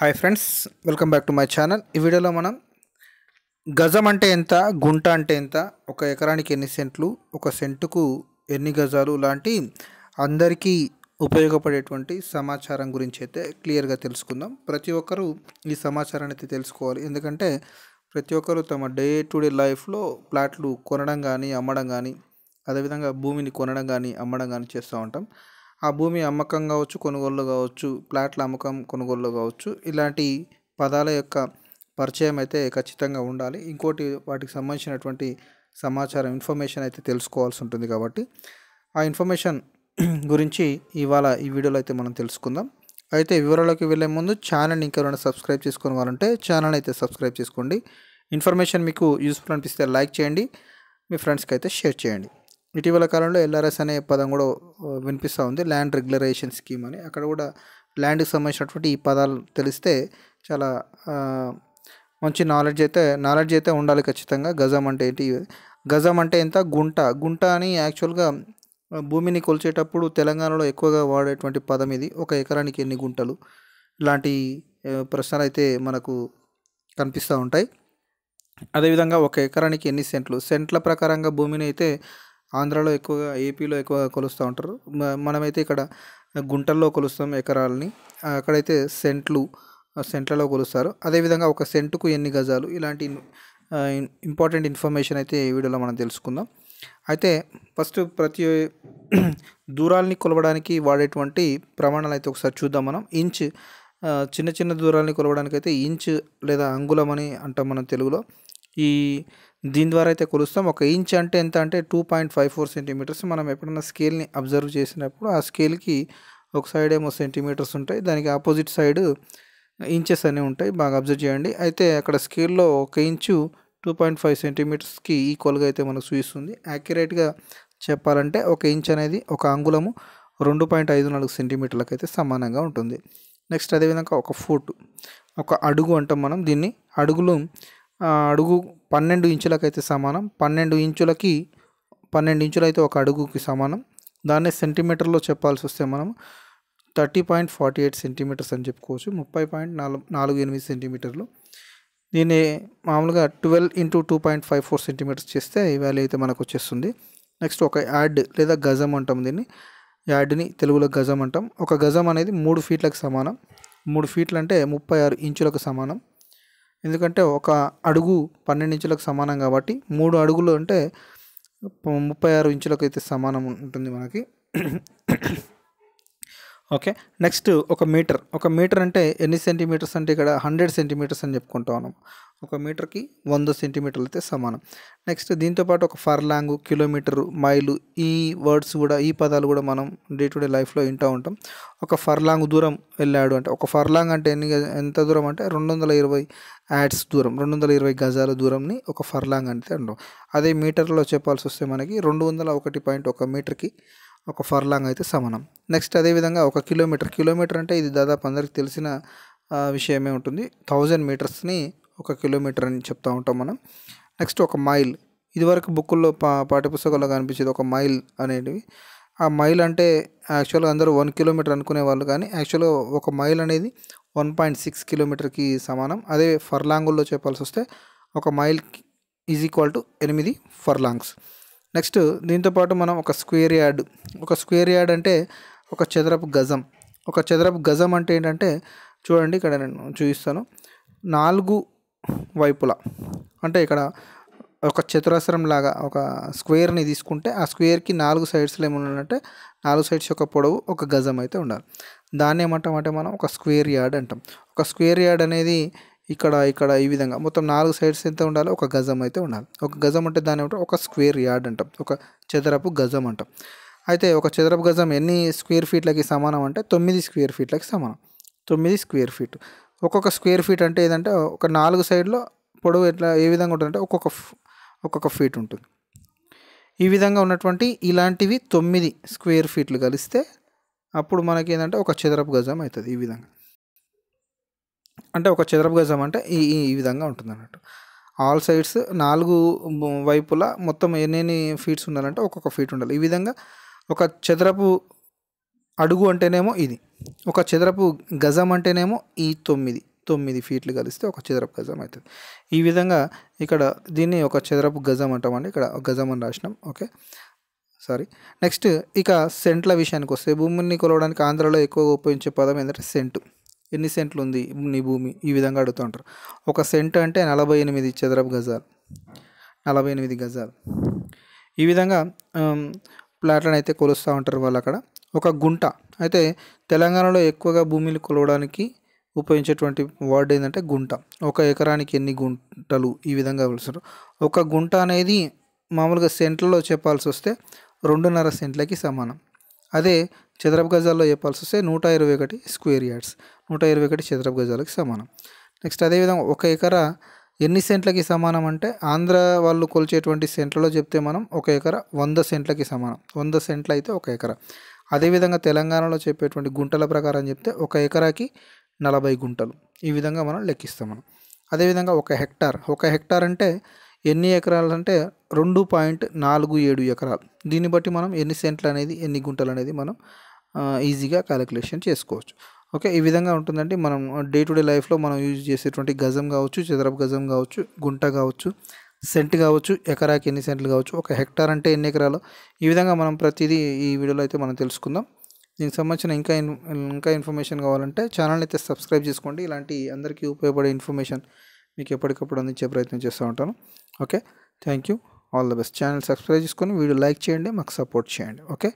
hi friends welcome back to my channel ఈ వీడియోలో మనం గజం అంటే ఎంత గుంట అంటే ఎంత ఒక ఎకరానికి ఎన్ని సెంట్లు ఒక సెంటుకు ఎన్ని గజాలు లాంటి అందరికీ ఉపయోగపడేటువంటి సమాచారం గురించి అయితే క్లియర్గా తెలుసుకుందాం ప్రతి ఒక్కరూ ఈ సమాచారాన్ని అయితే తెలుసుకోవాలి ఎందుకంటే ప్రతి ఒక్కరూ తమ డే టు డే లైఫ్లో ప్లాట్లు కొనడం కానీ అమ్మడం కానీ అదేవిధంగా భూమిని కొనడం కానీ అమ్మడం కానీ చేస్తూ ఉంటాం ఆ భూమి అమ్మకం కావచ్చు కొనుగోలు కావచ్చు ప్లాట్ల అమ్మకం కొనుగోలు కావచ్చు ఇలాంటి పదాల యొక్క పరిచయం అయితే ఖచ్చితంగా ఉండాలి ఇంకోటి వాటికి సంబంధించినటువంటి సమాచారం ఇన్ఫర్మేషన్ అయితే తెలుసుకోవాల్సి ఉంటుంది కాబట్టి ఆ ఇన్ఫర్మేషన్ గురించి ఇవాళ ఈ వీడియోలో అయితే మనం తెలుసుకుందాం అయితే వివరాలకు వెళ్ళే ముందు ఛానల్ని ఇంకెవరైనా సబ్స్క్రైబ్ చేసుకుని వారంటే ఛానల్ అయితే సబ్స్క్రైబ్ చేసుకోండి ఇన్ఫర్మేషన్ మీకు యూస్ఫుల్ అనిపిస్తే లైక్ చేయండి మీ ఫ్రెండ్స్కి అయితే షేర్ చేయండి ఇటీవల కాలంలో ఎల్ఆర్ఎస్ అనే పదం కూడా వినిపిస్తూ ఉంది ల్యాండ్ రెగ్యులరేషన్ స్కీమ్ అని అక్కడ కూడా ల్యాండ్కి సంబంధించినటువంటి ఈ పదాలు తెలిస్తే చాలా మంచి నాలెడ్జ్ అయితే నాలెడ్జ్ అయితే ఉండాలి ఖచ్చితంగా గజం అంటే ఏంటి గజం అంటే ఎంత గుంట గుంట అని యాక్చువల్గా భూమిని కొలిచేటప్పుడు తెలంగాణలో ఎక్కువగా వాడేటువంటి పదం ఇది ఒక ఎకరానికి ఎన్ని గుంటలు ఇలాంటి ప్రశ్నలు అయితే మనకు కనిపిస్తూ ఉంటాయి అదేవిధంగా ఒక ఎకరానికి ఎన్ని సెంట్లు సెంట్ల ప్రకారంగా భూమిని అయితే ఆంధ్రాలో ఎక్కువగా ఏపీలో ఎక్కువ కొలుస్తూ ఉంటారు మనమైతే ఇక్కడ గుంటల్లో కొలుస్తాం ఎకరాలని అక్కడైతే సెంట్లు సెంట్లలో కొలుస్తారు అదేవిధంగా ఒక సెంటుకు ఎన్ని గజాలు ఇలాంటి ఇంపార్టెంట్ ఇన్ఫర్మేషన్ అయితే ఈ వీడియోలో మనం తెలుసుకుందాం అయితే ఫస్ట్ ప్రతి దూరాల్ని కొలవడానికి వాడేటువంటి ప్రమాణాలు అయితే ఒకసారి చూద్దాం మనం ఇంచ్ చిన్న చిన్న దూరాలని కొలవడానికి అయితే ఇంచ్ లేదా అంగుళం అని అంటాం మనం తెలుగులో ఈ దీని ద్వారా అయితే కొలుస్తాం ఒక ఇంచ్ అంటే ఎంత అంటే two point five four centimetres మనం ఎప్పుడైనా స్కేల్ని అబ్జర్వ్ చేసినప్పుడు ఆ స్కేల్కి ఒక సైడ్ ఏమో సెంటీమీటర్స్ ఉంటాయి దానికి ఆపోజిట్ సైడ్ ఇంచెస్ అనేవి ఉంటాయి బాగా అబ్జర్వ్ చేయండి అయితే అక్కడ స్కేల్లో ఒక ఇంచు టూ పాయింట్ ఫైవ్ సెంటీమీటర్స్కి ఈక్వల్గా అయితే మనకు చూపిస్తుంది యాక్యురేట్గా చెప్పాలంటే ఒక ఇంచ్ అనేది ఒక అంగుళము రెండు పాయింట్ ఐదు నాలుగు సెంటీమీటర్లకు అయితే సమానంగా ఉంటుంది నెక్స్ట్ అదేవిధంగా ఒక ఫుట్ ఒక అడుగు అంటాం మనం దీన్ని అడుగులు అడుగు పన్నెండు ఇంచులకైతే సమానం పన్నెండు ఇంచులకి పన్నెండు ఇంచులైతే ఒక అడుగుకి సమానం దాన్ని సెంటీమీటర్లో చెప్పాల్సి వస్తే మనం thirty point forty eight centimetres అని చెప్పుకోవచ్చు ముప్పై పాయింట్ నాలుగు నాలుగు ఎనిమిది సెంటీమీటర్లు దీన్ని మామూలుగా twelve into two point five four centimetres చేస్తే ఈ వాల్యూ అయితే మనకు వచ్చేస్తుంది నెక్స్ట్ ఒక యాడ్ లేదా గజం అంటాం దీన్ని యాడ్ని తెలుగులో గజం అంటాం ఒక గజం అనేది మూడు ఫీట్లకు సమానం మూడు ఫీట్లు అంటే ముప్పై ఆరు ఇంచులకు సమానం ఎందుకంటే ఒక అడుగు పన్నెండు ఇంచులకు సమానం కాబట్టి మూడు అడుగులు అంటే ముప్పై ఆరు ఇంచులకు అయితే సమానం ఉంటుంది మనకి ఓకే నెక్స్ట్ ఒక మీటర్ ఒక మీటర్ అంటే ఎన్ని సెంటీమీటర్స్ అంటే ఇక్కడ హండ్రెడ్ సెంటీమీటర్స్ అని చెప్పుకుంటా ఉన్నాం ఒక మీటర్కి వంద సెంటీమీటర్లు అయితే సమానం నెక్స్ట్ దీంతోపాటు ఒక ఫర్లాంగ్ కిలోమీటరు మైలు ఈ వర్డ్స్ కూడా ఈ పదాలు కూడా మనం డే టు డే లైఫ్లో వింటూ ఉంటాం ఒక ఫర్లాంగ్ దూరం వెళ్ళాడు అంటే ఒక ఫర్లాంగ్ అంటే ఎన్ని ఎంత దూరం అంటే రెండు వందల ఇరవై యాడ్స్ దూరం రెండు వందల ఇరవై గజాల దూరంని ఒక ఫర్లాంగ్ అంటే అంటాం అదే మీటర్లో చెప్పాల్సి వస్తే మనకి రెండు వందల ఒకటి పాయింట్ ఒక మీటర్కి ఒక ఫర్లాంగ్ అయితే సమానం నెక్స్ట్ అదేవిధంగా ఒక కిలోమీటర్ కిలోమీటర్ అంటే ఇది దాదాపు అందరికి తెలిసిన విషయమే ఉంటుంది థౌజండ్ మీటర్స్ని ఒక కిలోమీటర్ అని చెప్తూ ఉంటాం మనం నెక్స్ట్ ఒక మైల్ ఇదివరకు బుక్కుల్లో పా పాఠ్యపుస్తకాల్లో కనిపించేది ఒక మైల్ అనేటివి ఆ మైల్ అంటే యాక్చువల్గా అందరూ వన్ కిలోమీటర్ అనుకునే వాళ్ళు కానీ యాక్చువల్గా ఒక మైల్ అనేది వన్ పాయింట్ సిక్స్ కిలోమీటర్కి సమానం అదే ఫర్లాంగుల్లో చెప్పాల్సి వస్తే ఒక మైల్ ఈజ్ ఈక్వల్ టు ఎనిమిది ఫర్లాంగ్స్ నెక్స్ట్ దీంతోపాటు మనం ఒక స్క్వేర్ యార్డ్ ఒక స్క్వేర్ యార్డ్ అంటే ఒక చదరపు గజం ఒక చదరపు గజం అంటే ఏంటంటే చూడండి ఇక్కడ నేను చూపిస్తాను నాలుగు వైపులా అంటే ఇక్కడ ఒక చతురస్రం లాగా ఒక స్క్వేర్ని తీసుకుంటే ఆ స్క్వేర్కి నాలుగు సైడ్స్లో ఏముండాలంటే నాలుగు సైడ్స్ యొక్క పొడవు ఒక గజం అయితే ఉండాలి దాన్ని అంటే మనం ఒక స్క్వేర్ యార్డ్ అంటాం ఒక స్క్వేర్ యార్డ్ అనేది ఇక్కడ ఇక్కడ ఈ విధంగా మొత్తం నాలుగు సైడ్స్ ఎంత ఉండాలి ఒక గజం అయితే ఉండాలి ఒక గజం అంటే దాని ఏమిటో ఒక స్క్వేర్ యార్డ్ అంటాం ఒక చదరపు గజం అంటాం అయితే ఒక చదరపు గజం ఎన్ని స్క్వేర్ ఫీట్లకి సమానం అంటే తొమ్మిది స్క్వేర్ ఫీట్లకి సమానం తొమ్మిది స్క్వేర్ ఫీట్ ఒక్కొక్క స్క్వేర్ ఫీట్ అంటే ఏదంటే ఒక నాలుగు సైడ్లో పొడవు ఎట్లా ఏ విధంగా ఉంటుందంటే ఒక్కొక్క ఒక్కొక్క ఫీట్ ఉంటుంది ఈ విధంగా ఉన్నటువంటి ఇలాంటివి తొమ్మిది స్క్వేర్ ఫీట్లు కలిస్తే అప్పుడు మనకి ఏంటంటే ఒక చదరపు గజం అవుతుంది ఈ విధంగా అంటే ఒక చదరపు గజం అంటే ఈ ఈ విధంగా ఉంటుంది అన్నట్టు ఆల్ సైడ్స్ నాలుగు వైపులా మొత్తం ఎన్ని ఫీట్స్ ఉండాలంటే ఒక్కొక్క ఫీట్ ఉండాలి ఈ విధంగా ఒక చదరపు అడుగు అంటేనేమో ఇది ఒక చదరపు గజం అంటేనేమో ఈ తొమ్మిది తొమ్మిది ఫీట్లు కలిస్తే ఒక చదరపు గజం అవుతుంది ఈ విధంగా ఇక్కడ దీన్ని ఒక చదరపు గజం అంటామండి ఇక్కడ గజం అని రాసినాం ఓకే సారీ నెక్స్ట్ ఇక సెంట్ల విషయానికి వస్తే భూమిని కొలవడానికి ఆంధ్రలో ఎక్కువగా ఉపయోగించే పదం ఏంటంటే సెంటు ఎన్ని సెంట్లు ఉంది నీ భూమి ఈ విధంగా అడుగుతూ ఉంటారు ఒక సెంట్ అంటే నలభై ఎనిమిది చదరపు గజాలు నలభై ఎనిమిది గజాలు ఈ విధంగా ప్లాట్లను అయితే కొలుస్తూ ఉంటారు వాళ్ళు అక్కడ ఒక గుంట అయితే తెలంగాణలో ఎక్కువగా భూమిని కొలవడానికి ఉపయోగించేటువంటి వర్డ్ ఏంటంటే గుంట ఒక ఎకరానికి ఎన్ని గుంటలు ఈ విధంగా కొలుస్తారు ఒక గుంట అనేది మామూలుగా సెంట్లలో చెప్పాల్సి వస్తే రెండున్నర సెంట్లకి సమానం అదే చదరపు గజాల్లో చెప్పాల్సి వస్తే నూట ఇరవై ఒకటి స్క్వేర్ యార్డ్స్ నూట ఇరవై ఒకటి చదరపు గజాలకు సమానం నెక్స్ట్ అదేవిధంగా ఒక ఎకరా ఎన్ని సెంట్లకి సమానం అంటే ఆంధ్ర వాళ్ళు కొలిచేటువంటి సెంట్లలో చెప్తే మనం ఒక ఎకరా వంద సెంట్లకి సమానం వంద సెంట్లు అయితే ఒక ఎకరా అదేవిధంగా తెలంగాణలో చెప్పేటువంటి గుంటల ప్రకారం చెప్తే ఒక ఎకరాకి నలభై గుంటలు ఈ విధంగా మనం లెక్కిస్తాం మనం అదేవిధంగా ఒక హెక్టార్ ఒక హెక్టార్ అంటే ఎన్ని ఎకరాలు అంటే రెండు పాయింట్ నాలుగు ఏడు ఎకరాలు దీన్ని బట్టి మనం ఎన్ని సెంట్లు అనేది ఎన్ని గుంటలు అనేది మనం ఈజీగా క్యాలిక్యులేషన్ చేసుకోవచ్చు ఓకే ఈ విధంగా ఉంటుందండి మనం డే టు డే లైఫ్లో మనం యూజ్ చేసేటువంటి గజం కావచ్చు చదరపు గజం కావచ్చు గుంట కావచ్చు సెంట్ కావచ్చు ఎకరాకి ఎన్ని సెంట్లు కావచ్చు ఒక హెక్టార్ అంటే ఎన్ని ఎకరాలు ఈ విధంగా మనం ప్రతిదీ ఈ వీడియోలో అయితే మనం తెలుసుకుందాం దీనికి సంబంధించిన ఇంకా ఇంకా ఇన్ఫర్మేషన్ కావాలంటే ఛానల్ అయితే సబ్స్క్రైబ్ చేసుకోండి ఇలాంటి అందరికీ ఉపయోగపడే ఇన్ఫర్మేషన్ మీకు ఎప్పటికప్పుడు అందించే ప్రయత్నం చేస్తూ ఉంటాను okay thank you all the best channel subscribe చేసుకొని వీడియో లైక్ చేయండి మాకు సపోర్ట్ చేయండి ఓకే